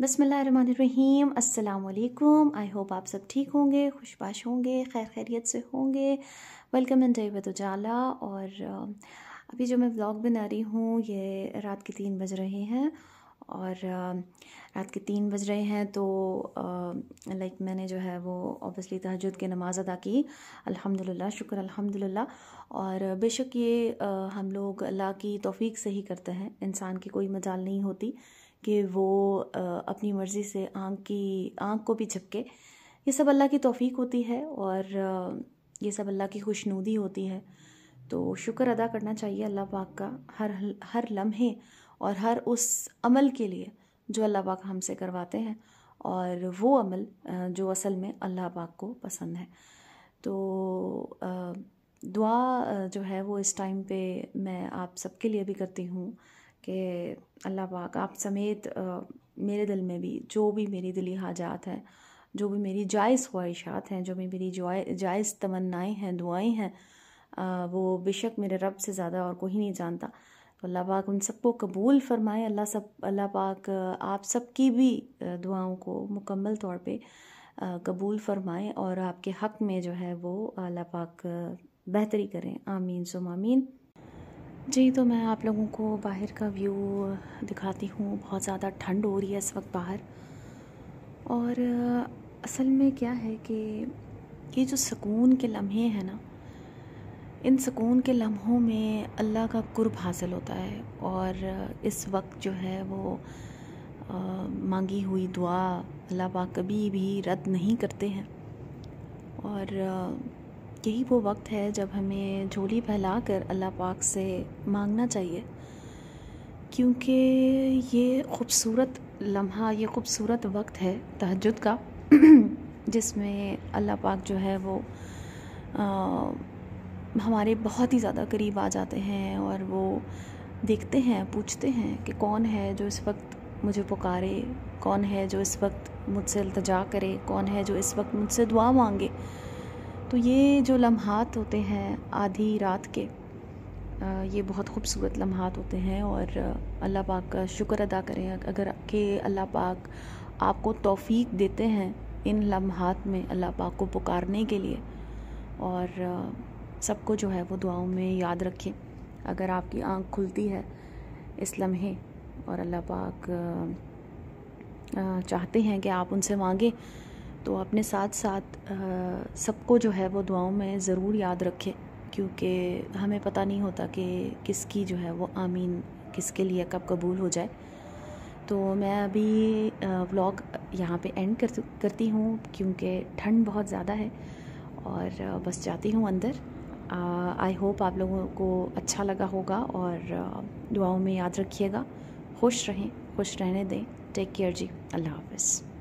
बसमीम अल्लाम I hope आप सब ठीक होंगे खुशबाश होंगे खैर खैरियत से होंगे वेलकम इन जैबत उजाला और अभी जो मैं व्लॉग बना रही हूँ ये रात के तीन बज रहे हैं और रात के तीन बज रहे हैं तो लाइक मैंने जो है वो ऑब्वियसली तहजद की नमाज़ अदा की अल्हम्दुलिल्लाह शुक्र अल्हम्दुलिल्लाह और बेशक ये हम लोग अल्लाह की तौफीक से ही करते हैं इंसान की कोई मजाल नहीं होती कि वो अपनी मर्ज़ी से आँख की आँख को भी झपके ये सब अल्लाह की तोफ़ी होती है और ये सब अल्लाह की खुशनूदी होती है तो शुक्र अदा करना चाहिए अल्लाह पाक का हर हर लम्हे और हर उस अमल के लिए जो अल्लाह पाक हमसे करवाते हैं और वो अमल जो असल में अल्लाह पाक को पसंद है तो दुआ जो है वो इस टाइम पे मैं आप सबके लिए भी करती हूँ कि अल्लाह पाक आप समेत मेरे दिल में भी जो भी मेरी दिली हाजात हैं जो भी मेरी जायज़ ख्वाहिशात हैं जो भी मेरी जायज़ तमन्नाएँ हैं दुआएँ हैं वो बेशक मेरे रब से ज़्यादा और कोई नहीं जानता तो अल्लाह पाक उन सबको कबूल फ़रमाए अल्लाह सब अल्लाह पाक आप सबकी भी दुआओं को मुकम्मल तौर पर कबूल फ़रमाए और आपके हक़ में जो है वो अल्लाह पाक बेहतरी करें आमीन सुमामीन जी तो मैं आप लोगों को बाहर का व्यू दिखाती हूँ बहुत ज़्यादा ठंड हो रही है इस वक्त बाहर और असल में क्या है कि ये जो सुकून के लम्हे हैं ना इन सुकून के लम्हों में अल्लाह का कुर्ब हासिल होता है और इस वक्त जो है वो आ, मांगी हुई दुआ अल्लाह पाक कभी भी रद्द नहीं करते हैं और यही वो वक्त है जब हमें झोली फैला कर अल्लाह पाक से मांगना चाहिए क्योंकि ये खूबसूरत लम्हा ये खूबसूरत वक्त है तहजद का जिसमें अल्लाह पाक जो है वो आ, हमारे बहुत ही ज़्यादा करीब आ जाते हैं और वो देखते हैं पूछते हैं कि कौन है जो इस वक्त मुझे पुकारे कौन है जो इस वक्त मुझसे अल्तजा करे कौन है जो इस वक्त मुझसे दुआ मांगे तो ये जो लम्हात होते हैं आधी रात के ये बहुत खूबसूरत लम्हात होते हैं और अल्लाह पाक का शुक्र अदा करें अगर कि अल्लाह पाक आपको तौफीक देते हैं इन लम्हात में अल्लाह पाक को पुकारने के लिए और सबको जो है वो दुआओं में याद रखें अगर आपकी आंख खुलती है इस लम्हे और अल्लाह पाक चाहते हैं कि आप उनसे मांगें तो अपने साथ साथ सबको जो है वो दुआओं में ज़रूर याद रखें क्योंकि हमें पता नहीं होता कि किसकी जो है वो आमीन किसके लिए कब कबूल हो जाए तो मैं अभी व्लॉग यहाँ पे एंड कर करती हूँ क्योंकि ठंड बहुत ज़्यादा है और बस जाती हूँ अंदर आई होप आप लोगों को अच्छा लगा होगा और दुआओं में याद रखिएगा खुश रहें खुश रहने दें टेक केयर जी अल्लाह हाफिज़